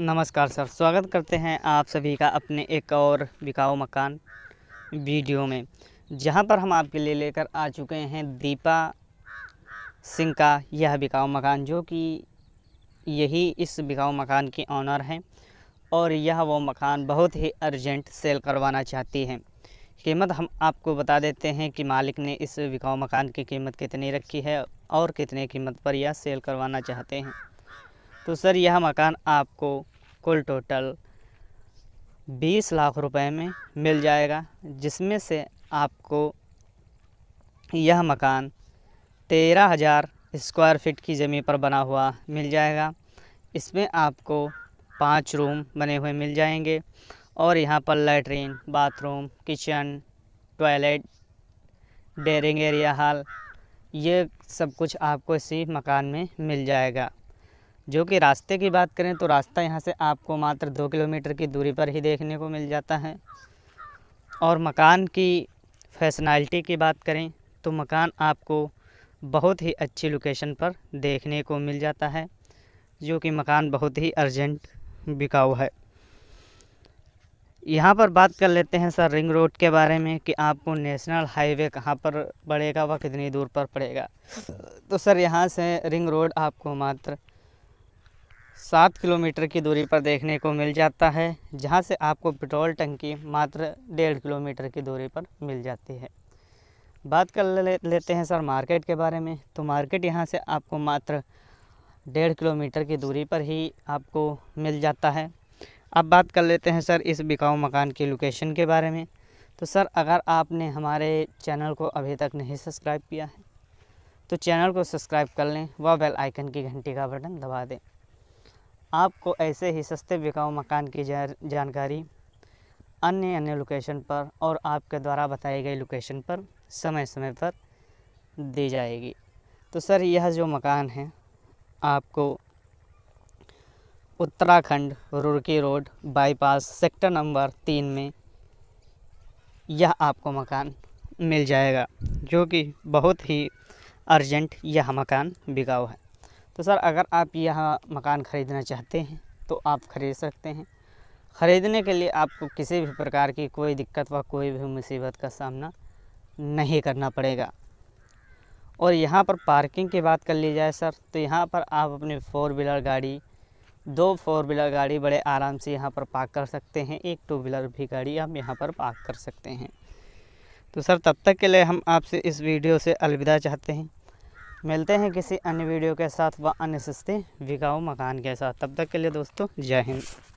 नमस्कार सर स्वागत करते हैं आप सभी का अपने एक और बिकाऊ मकान वीडियो में जहां पर हम आपके लिए लेकर आ चुके हैं दीपा सिंह का यह बिकाऊ मकान जो कि यही इस बिकाऊ मकान की ऑनर हैं और यह वो मकान बहुत ही अर्जेंट सेल करवाना चाहती हैं कीमत हम आपको बता देते हैं कि मालिक ने इस बिकाऊ मकान की कीमत कितनी रखी है और कितने कीमत पर यह सेल करवाना चाहते हैं तो सर यह मकान आपको कुल टोटल बीस लाख रुपए में मिल जाएगा जिसमें से आपको यह मकान तेरह हज़ार स्क्वायर फीट की ज़मीन पर बना हुआ मिल जाएगा इसमें आपको पांच रूम बने हुए मिल जाएंगे और यहाँ पर latrine bathroom kitchen toilet dining area hall ये सब कुछ आपको इसी मकान में मिल जाएगा जो कि रास्ते की बात करें तो रास्ता यहाँ से आपको मात्र दो किलोमीटर की दूरी पर ही देखने को मिल जाता है और मकान की फैसनैलिटी की बात करें तो मकान आपको बहुत ही अच्छी लोकेशन पर देखने को मिल जाता है जो कि मकान बहुत ही अर्जेंट बिकाऊ है यहाँ पर बात कर लेते हैं सर रिंग रोड के बारे में कि आपको नेशनल हाईवे कहाँ पर पड़ेगा व कितनी दूर पर पड़ेगा तो सर यहाँ से रिंग रोड आपको मात्र सात किलोमीटर की दूरी पर देखने को मिल जाता है जहाँ से आपको पेट्रोल टंकी मात्र डेढ़ किलोमीटर की दूरी पर मिल जाती है बात कर ले, लेते हैं सर मार्केट के बारे में तो मार्केट यहाँ से आपको मात्र डेढ़ किलोमीटर की दूरी पर ही आपको मिल जाता है अब बात कर लेते हैं सर इस बिकाऊ मकान की लोकेशन के बारे में तो सर अगर आपने हमारे चैनल को अभी तक नहीं सब्सक्राइब किया है तो चैनल को सब्सक्राइब कर लें व बेल आइकन की घंटी का बटन दबा दें आपको ऐसे ही सस्ते बिकाऊ मकान की जानकारी अन्य अन्य लोकेशन पर और आपके द्वारा बताई गई लोकेशन पर समय समय पर दी जाएगी तो सर यह जो मकान है आपको Uttarakhand Roorkee road bypass sector number तीन में यह आपको मकान मिल जाएगा जो कि बहुत ही अर्जेंट यह मकान बिकाऊ है तो सर अगर आप यहाँ मकान ख़रीदना चाहते हैं तो आप ख़रीद सकते हैं ख़रीदने के लिए आपको किसी भी प्रकार की कोई दिक्कत व कोई भी मुसीबत का सामना नहीं करना पड़ेगा और यहाँ पर पार्किंग की बात कर ली जाए सर तो यहाँ पर आप अपने फ़ोर व्हीलर गाड़ी दो फोर व्हीलर गाड़ी बड़े आराम से यहाँ पर पार्क कर सकते हैं एक टू व्हीलर भी गाड़ी आप यहाँ पर पार्क कर सकते हैं तो सर तब तक के लिए हम आपसे इस वीडियो से अलविदा चाहते हैं मिलते हैं किसी अन्य वीडियो के साथ व अन्य सस्ते बिकाऊ मकान के साथ तब तक के लिए दोस्तों जय हिंद